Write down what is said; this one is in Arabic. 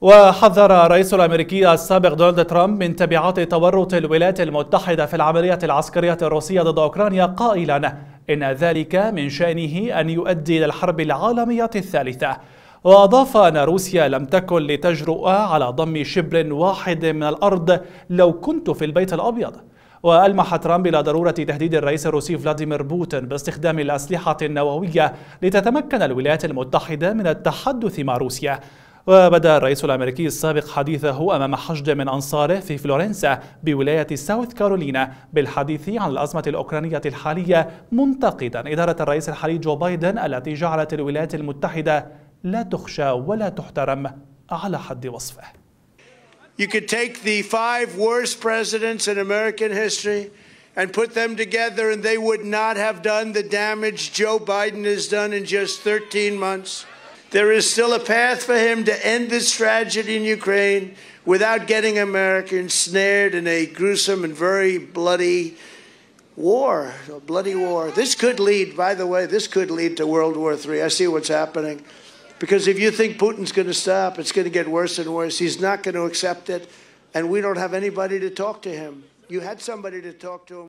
وحذر الرئيس الامريكي السابق دونالد ترامب من تبعات تورط الولايات المتحده في العمليه العسكريه الروسيه ضد اوكرانيا قائلا ان ذلك من شانه ان يؤدي الى الحرب العالميه الثالثه واضاف ان روسيا لم تكن لتجرؤ على ضم شبر واحد من الارض لو كنت في البيت الابيض وألمح ترامب إلى ضرورة تهديد الرئيس الروسي فلاديمير بوتين باستخدام الأسلحة النووية لتتمكن الولايات المتحدة من التحدث مع روسيا وبدأ الرئيس الأمريكي السابق حديثه أمام حشد من أنصاره في فلورنسا بولاية ساوث كارولينا بالحديث عن الأزمة الأوكرانية الحالية منتقدا إدارة الرئيس الحالي جو بايدن التي جعلت الولايات المتحدة لا تخشى ولا تحترم على حد وصفه You could take the five worst presidents in American history and put them together and they would not have done the damage Joe Biden has done in just 13 months. There is still a path for him to end this tragedy in Ukraine without getting America ensnared in a gruesome and very bloody war, a bloody war. This could lead, by the way, this could lead to World War III. I see what's happening. Because if you think Putin's going to stop, it's going to get worse and worse. He's not going to accept it. And we don't have anybody to talk to him. You had somebody to talk to him.